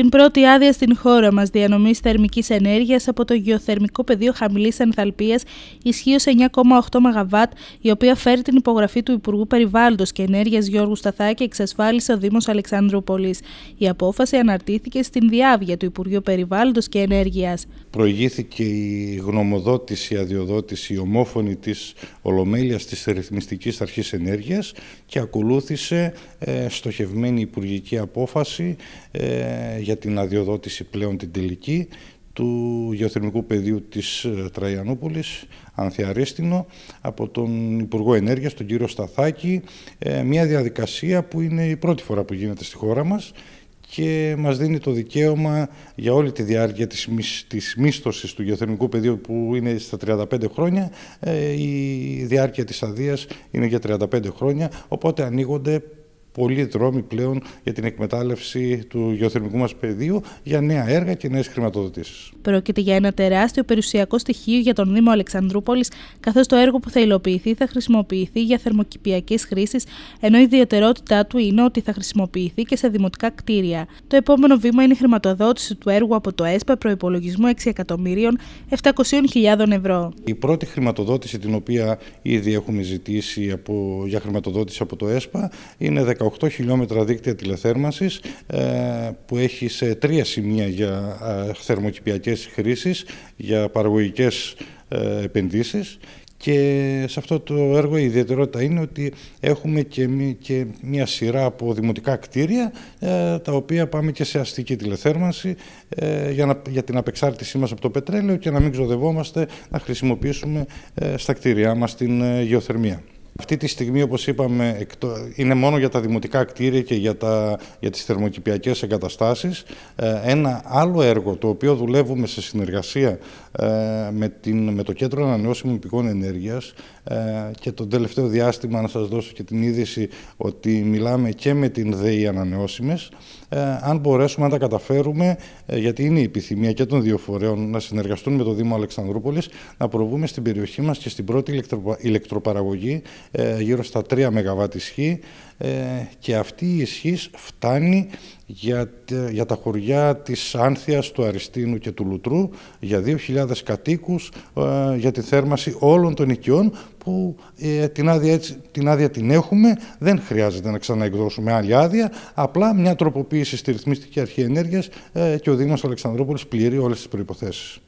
την πρώτη άδεια στην χώρα μας διανομής θερμικής ενέργειας από το γεωθερμικό πεδίο χαμηλής ενθαλπίας ισχύω 9,8 ΜΒ, η οποία φέρει την υπογραφή του Υπουργού Περιβάλλοντος και Ενέργειας Γιώργου Σταθάκη εξασφάλισε ο Δήμος Αλεξανδρούπολης. Η απόφαση αναρτήθηκε στην διάβια του Υπουργείου Περιβάλλοντος και Ενέργειας. Προηγήθηκε η γνωμοδότηση, η αδειοδότηση η ομόφωνη της Ολομέλειας της Ρυθμιστικής Αρχής Ενέργειας και ακολούθησε ε, στοχευμένη υπουργική απόφαση ε, για την αδειοδότηση πλέον την τελική του γεωθερμικού πεδίου της ε, Τραϊανούπολης, Ανθιαρίστηνο, από τον Υπουργό Ενέργειας, τον κύριο Σταθάκη, ε, μια διαδικασία που είναι η πρώτη φορά που γίνεται στη χώρα μας και μας δίνει το δικαίωμα για όλη τη διάρκεια της, της μίσθωσης του γεωθερμικού πεδίου που είναι στα 35 χρόνια. Ε, η διάρκεια της αδείας είναι για 35 χρόνια, οπότε ανοίγονται πολλοί δρόμοι πλέον για την εκμετάλλευση του γεωθερμικού μας πεδίου για νέα έργα και νέες χρηματοδοτήσεις. Πρόκειται για ένα τεράστιο περιουσιακό στοιχείο για τον Δήμο Αλεξανδρούπολης, καθώς το έργο που θα υλοποιηθεί θα χρησιμοποιηθεί για θερμοκηπιακές χρήσεις, ενώ η ιδιαιτερότητά του είναι ότι θα χρησιμοποιηθεί και σε δημοτικά κτίρια. Το επόμενο βήμα είναι η χρηματοδότηση του έργου από το ΕΣΠΑ προπολογισμού 6.700.000 ευρώ. Η πρώτη χρηματοδότηση την οποία ήδη έχουμε ζητήσει από, για χρηματοδότηση από το ΕΣΠΑ είναι 18 8 χιλιόμετρα δίκτυα τηλεθέρμανσης ε, που έχει σε τρία σημεία για ε, θερμοκηπιακές χρήσεις, για παραγωγικές ε, επενδύσεις και σε αυτό το έργο η ιδιαιτερότητα είναι ότι έχουμε και μία σειρά από δημοτικά κτίρια τα οποία πάμε και σε αστική τηλεθέρμανση για την απεξάρτησή μας από το πετρέλαιο και να μην ξοδευόμαστε να χρησιμοποιήσουμε στα κτίρια μας την γεωθερμία. Αυτή τη στιγμή, όπως είπαμε, είναι μόνο για τα δημοτικά κτίρια και για, τα, για τις θερμοκηπιακές εγκαταστάσεις. Ε, ένα άλλο έργο, το οποίο δουλεύουμε σε συνεργασία ε, με, την, το Κέντρο Ανανεώσιμων Πηγών Ενέργειας ε, και το τελευταίο διάστημα να σας δώσω και την είδηση ότι μιλάμε και με την ΔΕΗ Ανανεώσιμες ε, αν μπορέσουμε να τα καταφέρουμε, γιατί είναι η επιθυμία και των δύο φορέων να συνεργαστούν με το Δήμο Αλεξανδρούπολης, να προβούμε στην περιοχή μας και στην πρώτη ηλεκτροπαραγωγή γύρω στα 3 ΜΒ ε, και αυτή η ισχύς φτάνει για, για τα χωριά της Άνθιας, του Αριστίνου και του Λουτρού για 2.000 κατοίκους ε, για τη θέρμαση όλων των οικειών που ε, την, άδεια έτσι, την άδεια την έχουμε, δεν χρειάζεται να ξαναεκδώσουμε άλλη άδεια, απλά μια τροποποίηση στη ρυθμιστική αρχή ενέργειας και ο Δήμος Αλεξανδρόπολης πληρεί όλες τις προϋποθέσεις.